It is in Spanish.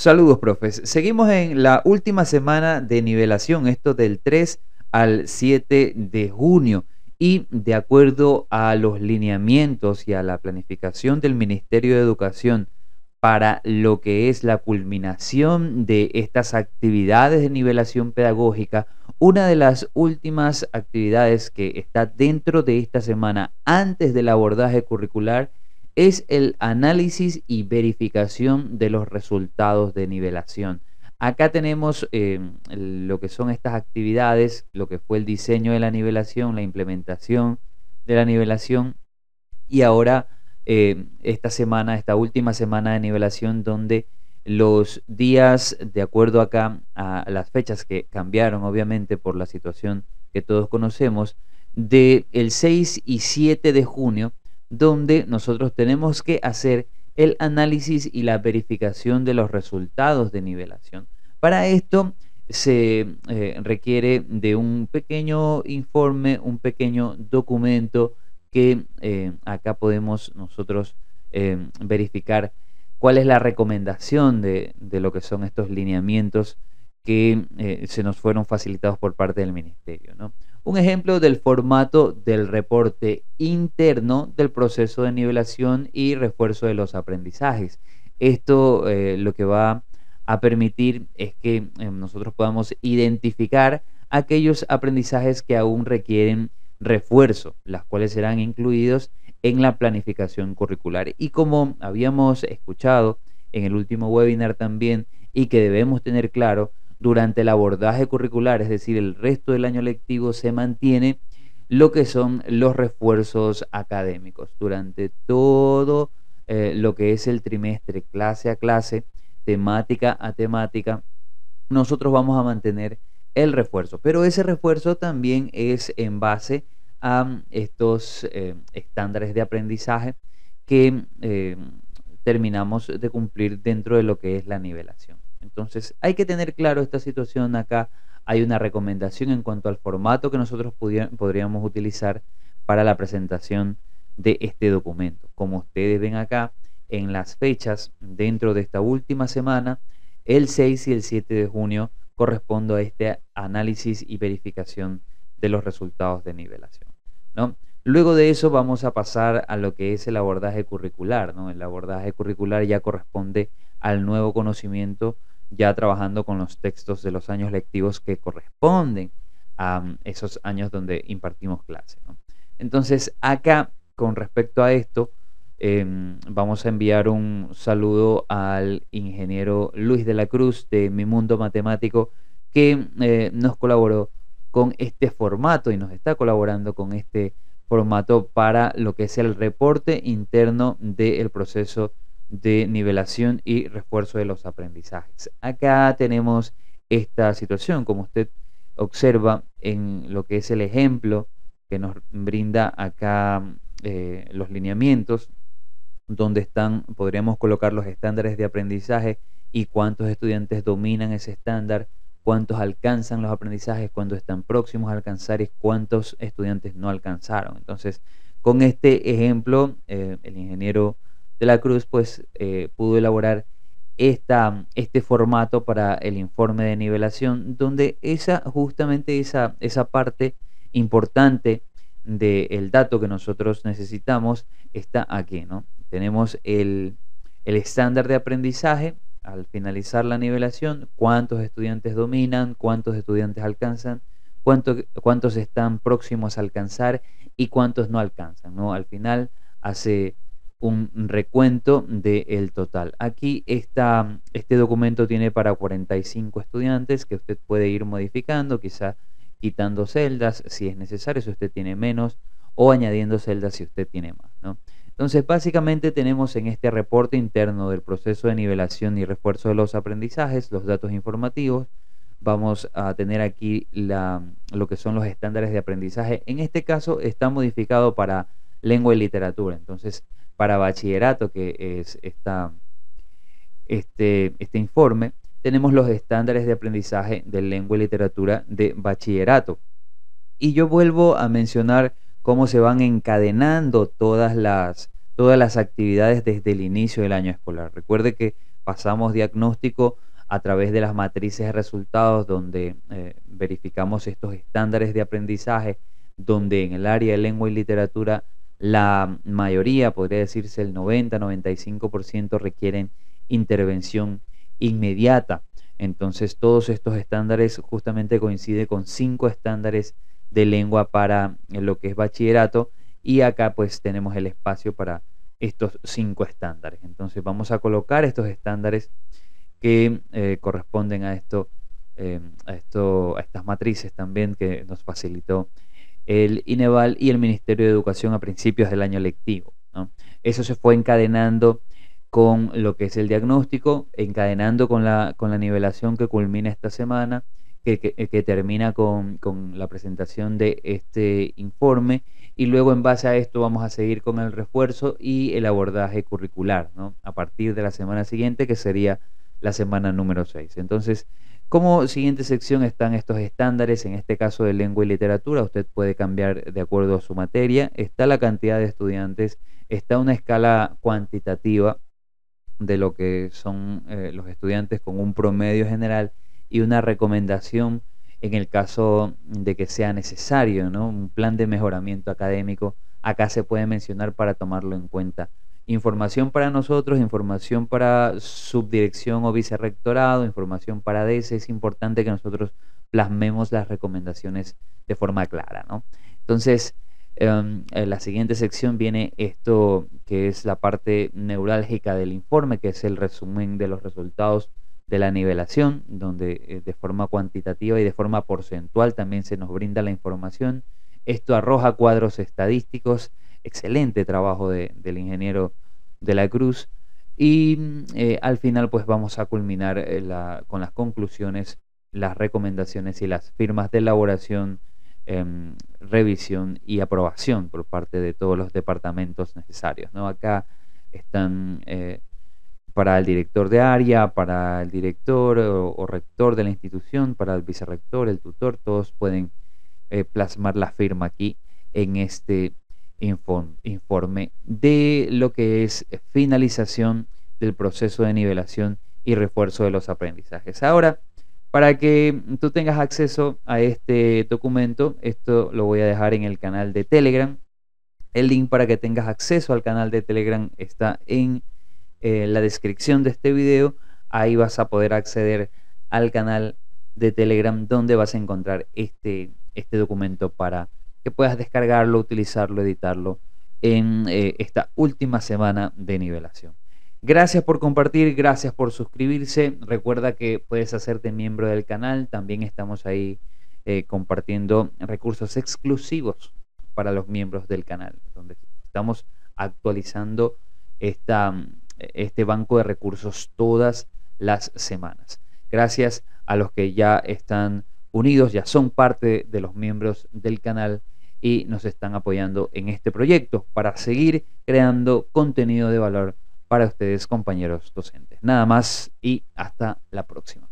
Saludos, profes. Seguimos en la última semana de nivelación, esto del 3 al 7 de junio. Y de acuerdo a los lineamientos y a la planificación del Ministerio de Educación para lo que es la culminación de estas actividades de nivelación pedagógica, una de las últimas actividades que está dentro de esta semana antes del abordaje curricular es el análisis y verificación de los resultados de nivelación. Acá tenemos em, lo que son estas actividades, lo que fue el diseño de la nivelación, la implementación de la nivelación y ahora em, esta semana, esta última semana de nivelación donde los días, de acuerdo acá a las fechas que cambiaron obviamente por la situación que todos conocemos, del el 6 y 7 de junio donde nosotros tenemos que hacer el análisis y la verificación de los resultados de nivelación. Para esto se eh, requiere de un pequeño informe, un pequeño documento que eh, acá podemos nosotros eh, verificar cuál es la recomendación de, lo que son estos lineamientos que se nos fueron facilitados por parte del ministerio un ejemplo del formato del reporte interno del proceso de nivelación y refuerzo de los aprendizajes. Esto eh, lo que va a permitir es que eh, nosotros podamos identificar aquellos aprendizajes que aún requieren refuerzo, las cuales serán incluidos en la planificación curricular. Y como habíamos escuchado en el último webinar también y que debemos tener claro, durante el abordaje curricular, es decir, el resto del año lectivo se mantiene lo que son los refuerzos académicos. Durante todo eh, lo que es el trimestre, clase a clase, temática a temática, nosotros vamos a mantener el refuerzo. Pero ese refuerzo también es en base a estos eh, estándares de aprendizaje que eh, terminamos de cumplir dentro de lo que es la nivelación. Entonces hay que tener claro esta situación acá. Hay una recomendación en cuanto al formato que nosotros podríamos utilizar para la presentación de este documento. Como ustedes ven acá en las fechas, dentro de esta última semana, el 6 y el 7 de junio corresponde a este análisis y verificación de los resultados de nivelación. ¿no? Luego de eso vamos a pasar a lo que es el abordaje curricular. ¿no? El abordaje curricular ya corresponde al nuevo conocimiento, ya trabajando con los textos de los años lectivos que corresponden a mm, esos años donde impartimos clase. Entonces, acá, con respecto a esto, em, vamos a enviar un saludo al ingeniero Luis de la Cruz de Mi Mundo Matemático, que eh, nos colaboró con este formato y nos está colaborando con este formato para lo que es el reporte interno del proceso de nivelación y refuerzo de los aprendizajes. Acá tenemos esta situación, como usted observa en lo que es el ejemplo que nos brinda acá eh, los lineamientos, donde están, podríamos colocar los estándares de aprendizaje y cuántos estudiantes dominan ese estándar, cuántos alcanzan los aprendizajes cuando están próximos a alcanzar y cuántos estudiantes no alcanzaron. Entonces, con este ejemplo, eh, el ingeniero de la Cruz pues eh, pudo elaborar esta, este formato para el informe de nivelación, donde esa justamente esa, esa parte importante del dato que nosotros necesitamos está aquí, ¿no? Tenemos el, el estándar de aprendizaje, al finalizar la nivelación cuántos estudiantes dominan, cuántos estudiantes alcanzan, cuántos están próximos a alcanzar y cuántos no alcanzan. ¿no? Al final hace un recuento del total. Aquí está, este documento tiene para 45 estudiantes que usted puede ir modificando, quizá quitando celdas si es necesario, si usted tiene menos, o añadiendo celdas si usted tiene más. ¿no? Entonces, básicamente tenemos en este reporte interno del proceso de nivelación y refuerzo de los aprendizajes, los datos informativos, vamos a tener aquí la, lo que son los estándares de aprendizaje. En este caso está modificado para lengua y literatura. Entonces, para bachillerato, que es este, este informe, tenemos los estándares de aprendizaje de lengua y literatura de bachillerato. Y yo vuelvo a mencionar cómo se van encadenando todas las, todas las actividades desde el inicio del año escolar. Recuerde que pasamos diagnóstico a través de las matrices de resultados donde eh, verificamos estos estándares de aprendizaje, donde en el área de lengua y literatura la mayoría, podría decirse el 90-95% requieren intervención inmediata. Entonces todos estos estándares justamente coinciden con cinco estándares de lengua para eh, lo que es bachillerato y acá pues tenemos el espacio para estos cinco estándares. Entonces vamos a colocar estos estándares que eh, corresponden a esto, em, a esto, a estas matrices también que nos facilitó el INEVAL y el Ministerio de Educación a principios del año lectivo. Eso se fue encadenando con lo que es el diagnóstico, encadenando con la, con la nivelación que culmina esta semana eh, que, termina con, la presentación de este informe y luego en base a esto vamos a seguir con el refuerzo y el abordaje curricular, ¿no? A partir de la semana siguiente, que sería la semana número 6. Entonces, como siguiente sección están estos estándares, en este caso de lengua y literatura, usted puede cambiar de acuerdo a su materia, está la cantidad de estudiantes, está una escala cuantitativa de lo que son eh, los estudiantes con un promedio general y una recomendación en el caso de que sea necesario, ¿no? Un plan de mejoramiento académico acá se puede mencionar para tomarlo en cuenta. Información para nosotros, información para subdirección o vicerrectorado, información para DES, es importante que nosotros plasmemos las recomendaciones de forma clara, ¿no? Entonces, em, en la siguiente sección viene esto que es la parte neurálgica del informe, que es el resumen de los resultados de la nivelación, donde eh, de forma cuantitativa y de forma porcentual también se nos brinda la información. Esto arroja cuadros estadísticos, excelente trabajo del ingeniero de la Cruz. Y mm, eh, al final pues vamos a culminar eh, con las conclusiones, las recomendaciones y las firmas de elaboración, em, revisión y aprobación por parte de todos los departamentos necesarios. ¿no? Acá están para el director de área, para el director eh, o, rector de la institución, para el vicerrector, el tutor, todos pueden eh, plasmar la firma aquí en este informe de lo que es finalización del proceso de nivelación y refuerzo de los aprendizajes. Ahora, para que tú tengas acceso a este documento, esto lo voy a dejar en el canal de Telegram. El link para que tengas acceso al canal de Telegram está en eh, la descripción de este video. Ahí vas a poder acceder al canal de Telegram donde vas a encontrar este, este documento para que puedas descargarlo, utilizarlo, editarlo en eh, esta última semana de nivelación. Gracias por compartir, gracias por suscribirse. Recuerda que puedes hacerte miembro del canal. También estamos ahí eh, compartiendo recursos exclusivos para los miembros del canal, donde estamos actualizando esta, este banco de recursos todas las semanas. Gracias a los que ya están unidos, ya son parte de los miembros del canal y nos están apoyando en este proyecto para seguir creando contenido de valor para ustedes, compañeros docentes. Nada más y hasta la próxima.